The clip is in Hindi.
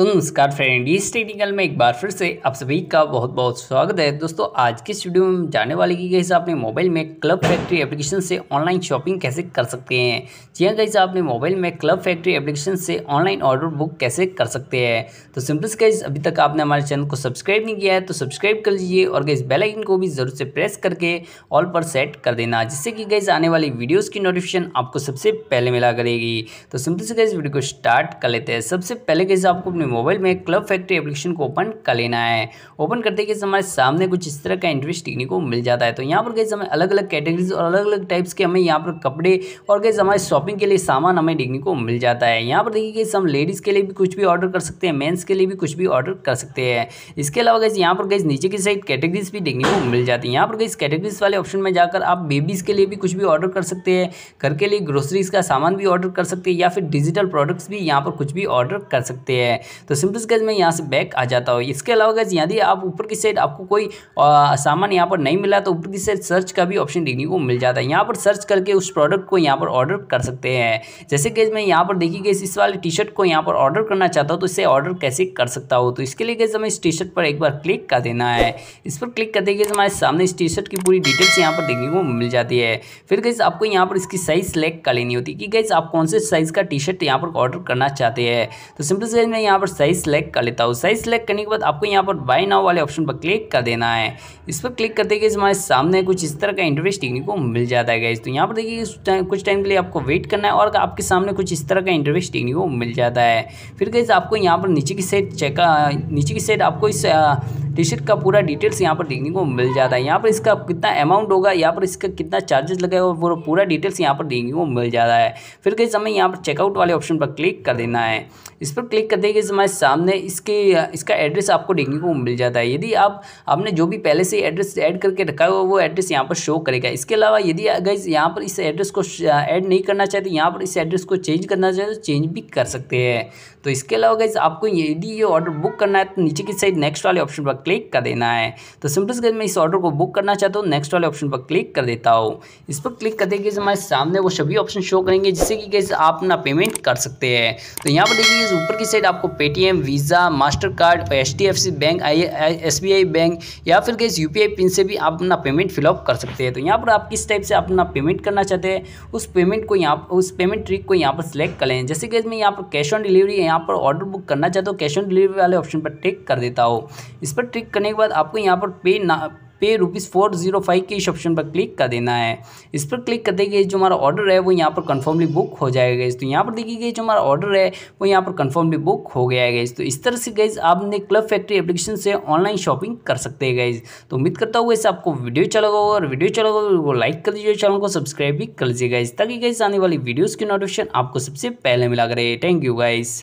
तो नमस्कार फ्रेंड इस टेक्निकल में एक बार फिर से आप सभी का बहुत बहुत स्वागत है दोस्तों आज के स्टूडियो में जाने वाले की कैसे अपने मोबाइल में क्लब फैक्ट्री एप्लीकेशन से ऑनलाइन शॉपिंग कैसे कर सकते हैं जी हाँ कैसे अपने मोबाइल में क्लब फैक्ट्री एप्लीकेशन से ऑनलाइन ऑर्डर बुक कैसे कर सकते हैं तो सिंपल कैसे अभी तक आपने हमारे चैनल को सब्सक्राइब नहीं किया है तो सब्सक्राइब कर लीजिए और गैस बेलाइकन को भी जरूर से प्रेस करके ऑल पर सेट कर देना जिससे कि गैस आने वाली वीडियोज़ की नोटिफिकेशन आपको सबसे पहले मिला करेगी तो सिंपल से गैस वीडियो को स्टार्ट कर लेते हैं सबसे पहले कैसे आपको अपने मोबाइल में क्लब फैक्ट्री एप्लीकेशन को ओपन कर लेना है ओपन करते ही हमारे सामने कुछ इस तरह का इंटरेस्ट देखने को मिल जाता है तो यहाँ पर कैसे हमें अलग अलग कैटेगरीज और अलग अलग टाइप्स के हमें यहाँ पर कपड़े और कैसे हमारे शॉपिंग के लिए सामान हमें देखने को मिल जाता है यहाँ पर देखिए कैसे हम लेडीज़ के लिए भी कुछ भी ऑर्डर कर सकते हैं मेन्स के लिए भी कुछ भी ऑर्डर कर सकते हैं इसके अलावा कैसे यहाँ पर कैसे नीचे की साइड कैटेगरीज भी देखने को मिल जाती है यहाँ पर कैसे कैटेगरीज वाले ऑप्शन में जाकर आप बेबीज़ के लिए भी कुछ भी ऑर्डर कर सकते हैं घर के लिए ग्रोसरीज़ का सामान भी ऑर्डर कर सकते हैं या फिर डिजिटल प्रोडक्ट्स भी यहाँ पर कुछ भी ऑर्डर कर सकते हैं तो सिंपल गज में यहाँ से बैक आ जाता हूँ इसके अलावा गैस यदि आप ऊपर की साइड आपको कोई सामान यहाँ पर नहीं मिला तो ऊपर की साइड सर्च का भी ऑप्शन देखने को मिल जाता है यहाँ पर सर्च करके उस प्रोडक्ट को यहाँ पर ऑर्डर कर सकते हैं जैसे कि मैं यहाँ पर देखी गई इस वाले टी शर्ट को यहाँ पर ऑर्डर करना चाहता हूँ तो इसे ऑर्डर कैसे कर सकता हूँ तो इसके लिए कैसे हमें इस टी शर्ट पर एक बार क्लिक कर देना है इस पर क्लिक करते गए हमारे सामने इस टी शर्ट की पूरी डिटेल्स यहाँ पर देखने को मिल जाती है फिर गैस आपको यहाँ पर इसकी साइज़ सेलेक्ट कर लेनी होती है कि गैस आप कौन से साइज़ का टी शर्ट यहाँ पर ऑर्डर करना चाहते हैं तो सिंपल साइज मैं यहाँ यहाँ पर साइज सेलेक्ट कर लेता हूँ साइज सेलेक्ट करने के बाद आपको यहाँ पर बाय नाउ वाले ऑप्शन पर क्लिक कर देना है इस पर क्लिक करते गए हमारे सामने कुछ इस तरह का इंटरव्यू देखने को मिल जाता है गैस तो यहाँ पर देखिए कुछ टाइम के लिए आपको वेट करना है और आपके सामने कुछ इस तरह का इंटरव्यू देखने को मिल जाता है फिर गैस आपको यहाँ पर नीचे की साइड चेक नीचे की साइड आपको इस टी शर्ट का पूरा डिटेल्स यहाँ पर देखने को मिल जाता है यहाँ पर इसका कितना अमाउंट होगा यहाँ पर इसका कितना चार्जेस लगेगा वो पूरा डिटेल्स यहाँ पर देखने को मिल जाता है फिर कई समय यहाँ पर चेकआउट वाले ऑप्शन पर क्लिक कर देना है इस पर क्लिक कर देंगे हमारे सामने इसके इसका एड्रेस आपको देखने को मिल जाता है यदि आप आपने जो भी पहले से एड्रेस ऐड करके रखा हुआ वो एड्रेस यहाँ पर शो करेगा इसके अलावा यदि गाइज यहाँ पर इस एड्रेस को ऐड नहीं करना चाहते यहाँ पर इस एड्रेस को चेंज करना चाहते तो चेंज भी कर सकते हैं तो इसके अलावा गाइज आपको यदि ये ऑर्डर बुक करना है तो नीचे की साइड नेक्स्ट वाले ऑप्शन पर क्लिक कर देना है तो सिंपल से मैं इस ऑर्डर को बुक करना चाहता हूँ नेक्स्ट वाले ऑप्शन पर क्लिक कर देता हूँ इस पर क्लिक करते गए हमारे सामने वो सभी ऑप्शन शो करेंगे जिससे कि गैस आप अपना पेमेंट कर सकते हैं तो यहाँ पर देखिए ऊपर की साइड आपको Paytm Visa Master card H D F C bank I S B I bank या फिर कैसे यू पी आई पिन से भी आप अपना पेमेंट फिलअप कर सकते हैं तो यहाँ पर आप किस टाइप से अपना पेमेंट करना चाहते हैं उस पेमेंट को यहाँ उस पेमेंट ट्रिक को यहाँ पर सिलेक्ट कर लें जैसे कि मैं यहाँ पर कैश ऑन डिलीवरी यहाँ पर ऑर्डर बुक करना चाहता हूँ कैश ऑन डिलीवरी वाले ऑप्शन पर टिक कर देता हूँ इस पर टिक करने के बाद आपको यहाँ पर पे ना पे रुपीज़ फोर जीरो फाइव के इस ऑप्शन पर क्लिक कर देना है इस पर क्लिक कर गए जो हमारा ऑर्डर है वो यहाँ पर कन्फर्मली बुक हो जाएगा तो यहाँ पर देखिए गई जो हमारा ऑर्डर है वो यहाँ पर कन्फर्मली बुक हो गया है गई तो इस तरह से गई आपने क्लब फैक्ट्री एप्लीकेशन से ऑनलाइन शॉपिंग कर सकते हैं गाइज़ तो उम्मीद करता हूँ वैसे आपको वीडियो चला अच्छा होगा और वीडियो चला अच्छा होगा वो लाइक कर दीजिए चैनल को सब्सक्राइब भी कर लीजिए गाइज ताकि गाइज आने वाली वीडियोज़ की नोटिफिकेशन आपको सबसे पहले मिला करे थैंक यू गाइज